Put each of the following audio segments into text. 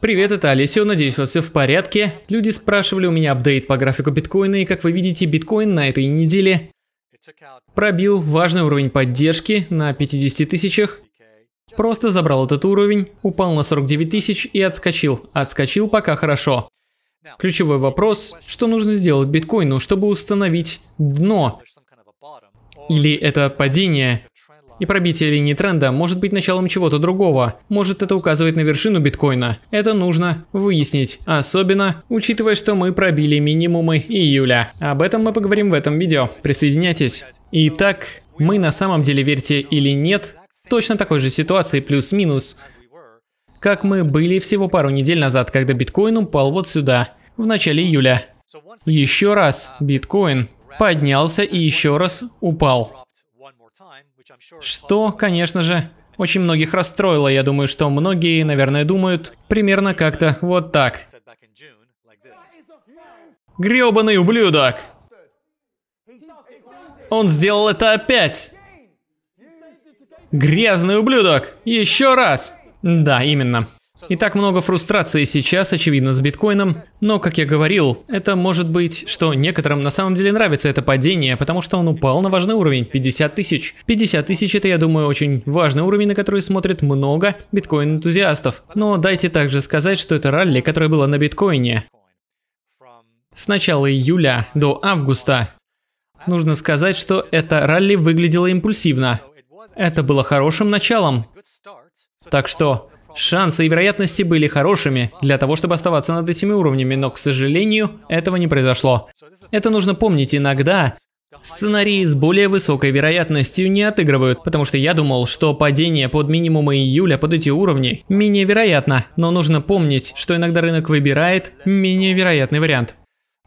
Привет, это Олесио, надеюсь, у вас все в порядке. Люди спрашивали у меня апдейт по графику биткоина, и как вы видите, биткоин на этой неделе пробил важный уровень поддержки на 50 тысячах, просто забрал этот уровень, упал на 49 тысяч и отскочил. Отскочил пока хорошо. Ключевой вопрос, что нужно сделать биткоину, чтобы установить дно? Или это падение? И пробитие линии тренда может быть началом чего-то другого. Может это указывает на вершину биткоина. Это нужно выяснить. Особенно, учитывая, что мы пробили минимумы июля. Об этом мы поговорим в этом видео. Присоединяйтесь. Итак, мы на самом деле, верьте или нет, точно такой же ситуации плюс-минус, как мы были всего пару недель назад, когда биткоин упал вот сюда, в начале июля. Еще раз биткоин поднялся и еще раз упал. Что, конечно же, очень многих расстроило. Я думаю, что многие, наверное, думают примерно как-то вот так. Гребаный ублюдок! Он сделал это опять! Грязный ублюдок! Еще раз! Да, именно. И так много фрустрации сейчас, очевидно, с биткоином, но, как я говорил, это может быть, что некоторым на самом деле нравится это падение, потому что он упал на важный уровень, 50 тысяч. 50 тысяч это, я думаю, очень важный уровень, на который смотрит много биткоин-энтузиастов. Но дайте также сказать, что это ралли, которое было на биткоине. С начала июля до августа. Нужно сказать, что это ралли выглядело импульсивно. Это было хорошим началом. Так что Шансы и вероятности были хорошими для того, чтобы оставаться над этими уровнями, но, к сожалению, этого не произошло. Это нужно помнить иногда. Сценарии с более высокой вероятностью не отыгрывают, потому что я думал, что падение под минимумы июля под эти уровни менее вероятно, но нужно помнить, что иногда рынок выбирает менее вероятный вариант.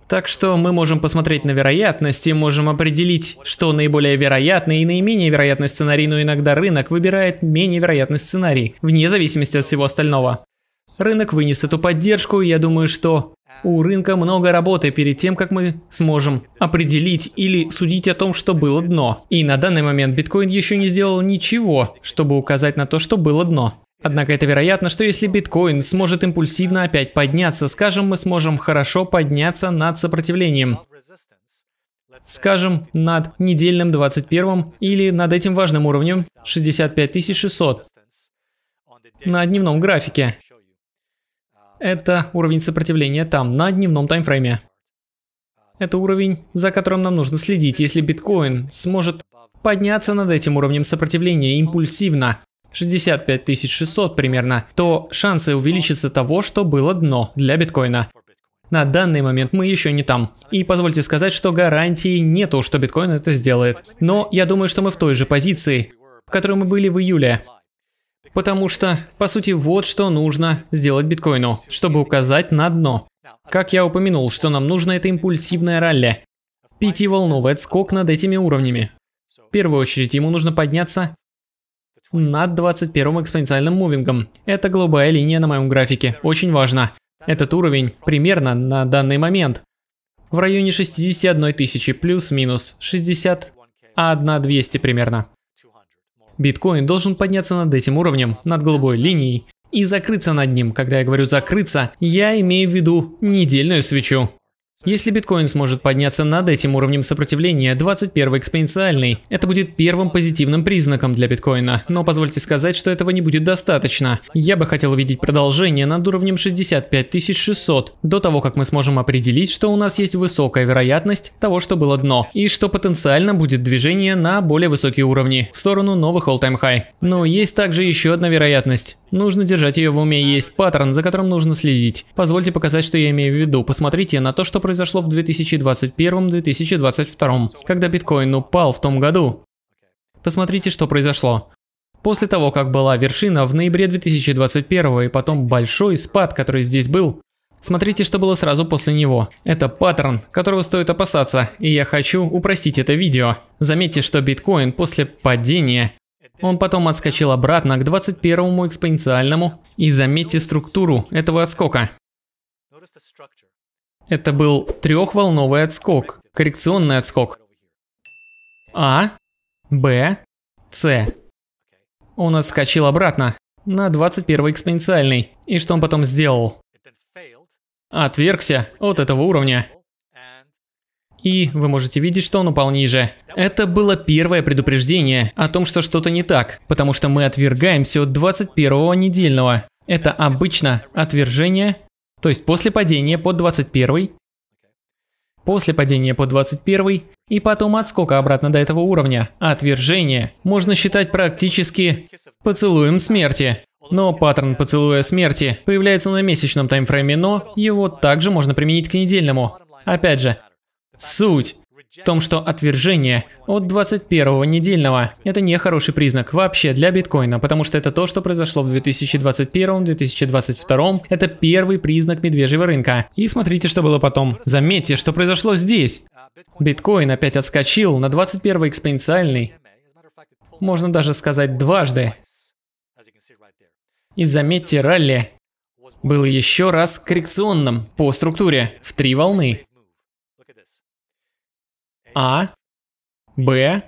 Так что мы можем посмотреть на вероятности, можем определить, что наиболее вероятный и наименее вероятный сценарий, но иногда рынок выбирает менее вероятный сценарий, вне зависимости от всего остального. Рынок вынес эту поддержку, и я думаю, что у рынка много работы перед тем, как мы сможем определить или судить о том, что было дно. И на данный момент биткоин еще не сделал ничего, чтобы указать на то, что было дно. Однако это вероятно, что если биткоин сможет импульсивно опять подняться, скажем, мы сможем хорошо подняться над сопротивлением, скажем, над недельным 21 или над этим важным уровнем 65600 на дневном графике. Это уровень сопротивления там, на дневном таймфрейме. Это уровень, за которым нам нужно следить, если биткоин сможет подняться над этим уровнем сопротивления импульсивно. 65 600 примерно, то шансы увеличатся того, что было дно для биткоина. На данный момент мы еще не там. И позвольте сказать, что гарантии нету, что биткоин это сделает. Но я думаю, что мы в той же позиции, в которой мы были в июле. Потому что, по сути, вот что нужно сделать биткоину, чтобы указать на дно. Как я упомянул, что нам нужно это импульсивное ралли. Пятиволновый отскок над этими уровнями. В первую очередь ему нужно подняться над 21 экспоненциальным мувингом. Это голубая линия на моем графике, очень важно. Этот уровень примерно на данный момент в районе 61 тысячи плюс-минус 61 200 примерно. Биткоин должен подняться над этим уровнем, над голубой линией, и закрыться над ним. Когда я говорю закрыться, я имею в виду недельную свечу. Если биткоин сможет подняться над этим уровнем сопротивления 21 экспоненциальный, это будет первым позитивным признаком для биткоина, но позвольте сказать, что этого не будет достаточно. Я бы хотел увидеть продолжение над уровнем 65 600, до того, как мы сможем определить, что у нас есть высокая вероятность того, что было дно, и что потенциально будет движение на более высокие уровни, в сторону новых all-time high. Но есть также еще одна вероятность. Нужно держать ее в уме, есть паттерн, за которым нужно следить. Позвольте показать, что я имею в виду, посмотрите на то, что происходит произошло в 2021-2022, когда биткоин упал в том году. Посмотрите, что произошло. После того, как была вершина в ноябре 2021 и потом большой спад, который здесь был, смотрите, что было сразу после него. Это паттерн, которого стоит опасаться, и я хочу упростить это видео. Заметьте, что биткоин после падения он потом отскочил обратно к 21 экспоненциальному. И заметьте структуру этого отскока. Это был трехволновый отскок, коррекционный отскок. А, Б, С. Он отскочил обратно на 21 экспоненциальный. И что он потом сделал? Отвергся от этого уровня. И вы можете видеть, что он упал ниже. Это было первое предупреждение о том, что что-то не так, потому что мы отвергаемся от 21 недельного. Это обычно отвержение то есть после падения под 21, после падения под 21 и потом отскока обратно до этого уровня, отвержение, можно считать практически поцелуем смерти. Но паттерн поцелуя смерти появляется на месячном таймфрейме, но его также можно применить к недельному. Опять же, суть в том, что отвержение от 21 недельного – это не хороший признак вообще для биткоина, потому что это то, что произошло в 2021-2022, это первый признак медвежьего рынка. И смотрите, что было потом. Заметьте, что произошло здесь. Биткоин опять отскочил на 21 экспоненциальный, можно даже сказать дважды. И заметьте, ралли был еще раз коррекционным по структуре в три волны. А, Б,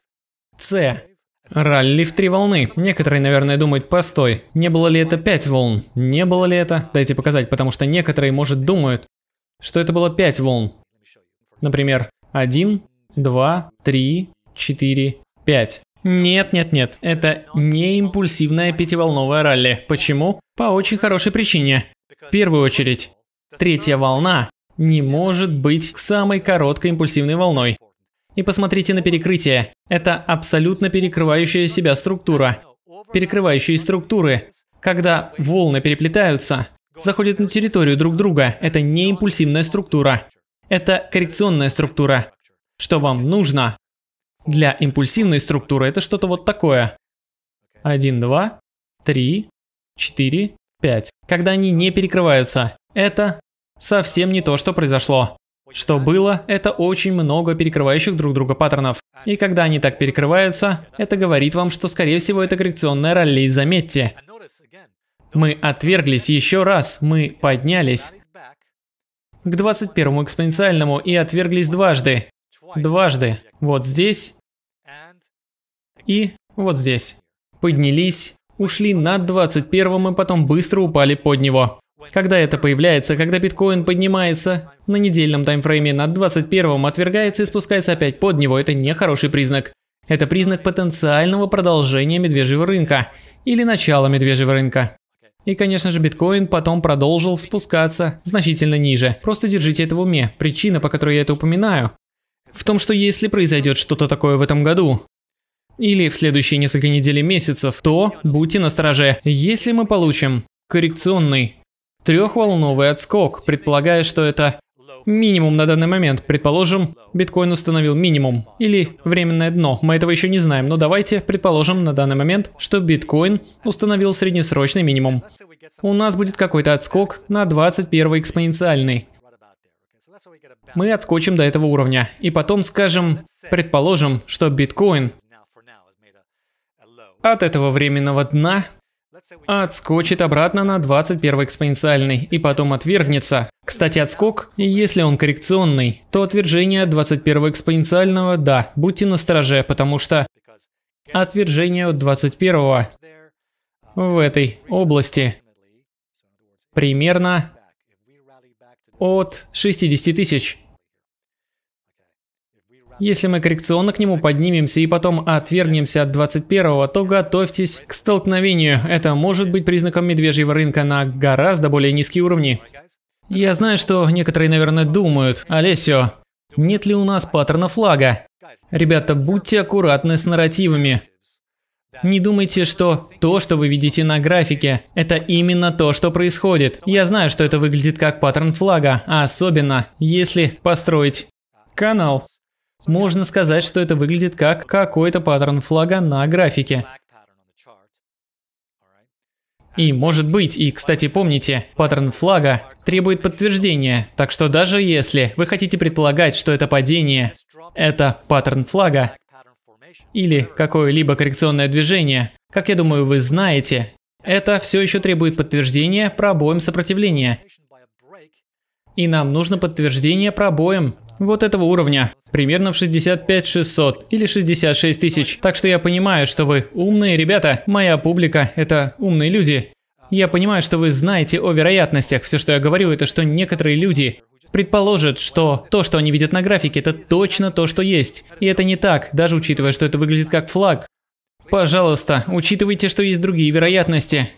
С. Ралли в три волны. Некоторые, наверное, думают, постой, не было ли это пять волн? Не было ли это? Дайте показать, потому что некоторые, может, думают, что это было пять волн. Например, один, два, три, четыре, пять. Нет, нет, нет, это не импульсивная пятиволновая ралли. Почему? По очень хорошей причине. В первую очередь, третья волна не может быть самой короткой импульсивной волной. И посмотрите на перекрытие. Это абсолютно перекрывающая себя структура. Перекрывающие структуры. Когда волны переплетаются, заходят на территорию друг друга, это не импульсивная структура. Это коррекционная структура. Что вам нужно? Для импульсивной структуры это что-то вот такое. Один, два, три, четыре, пять. Когда они не перекрываются, это совсем не то, что произошло. Что было, это очень много перекрывающих друг друга паттернов. И когда они так перекрываются, это говорит вам, что скорее всего это коррекционная ралли, заметьте. Мы отверглись еще раз, мы поднялись к 21 экспоненциальному и отверглись дважды. Дважды. Вот здесь и вот здесь. Поднялись, ушли над 21 и потом быстро упали под него. Когда это появляется, когда биткоин поднимается, на недельном таймфрейме над 21-м отвергается и спускается опять под него, это не хороший признак. Это признак потенциального продолжения медвежьего рынка или начала медвежьего рынка. И, конечно же, биткоин потом продолжил спускаться значительно ниже. Просто держите это в уме. Причина, по которой я это упоминаю, в том, что если произойдет что-то такое в этом году, или в следующие несколько недель и месяцев, то будьте настороже. Если мы получим коррекционный трехволновый отскок, предполагая, что это минимум на данный момент. Предположим, биткоин установил минимум или временное дно. Мы этого еще не знаем, но давайте предположим на данный момент, что биткоин установил среднесрочный минимум. У нас будет какой-то отскок на 21 экспоненциальный. Мы отскочим до этого уровня. И потом скажем, предположим, что биткоин от этого временного дна отскочит обратно на 21 экспоненциальный и потом отвергнется. Кстати, отскок, если он коррекционный, то отвержение от 21 экспоненциального – да, будьте настороже, потому что отвержение от 21 в этой области примерно от 60 тысяч. Если мы коррекционно к нему поднимемся и потом отвергнемся от 21-го, то готовьтесь к столкновению. Это может быть признаком медвежьего рынка на гораздо более низкие уровни. Я знаю, что некоторые, наверное, думают, Олесио, нет ли у нас паттерна флага? Ребята, будьте аккуратны с нарративами. Не думайте, что то, что вы видите на графике, это именно то, что происходит. Я знаю, что это выглядит как паттерн флага, а особенно, если построить канал можно сказать, что это выглядит как какой-то паттерн флага на графике. И может быть, и кстати помните, паттерн флага требует подтверждения, так что даже если вы хотите предполагать, что это падение, это паттерн флага, или какое-либо коррекционное движение, как я думаю вы знаете, это все еще требует подтверждения пробоем сопротивления, и нам нужно подтверждение пробоем. Вот этого уровня. Примерно в 65 600 или 66 тысяч. Так что я понимаю, что вы умные ребята. Моя публика – это умные люди. Я понимаю, что вы знаете о вероятностях. Все, что я говорю, это что некоторые люди предположат, что то, что они видят на графике, это точно то, что есть. И это не так, даже учитывая, что это выглядит как флаг. Пожалуйста, учитывайте, что есть другие вероятности.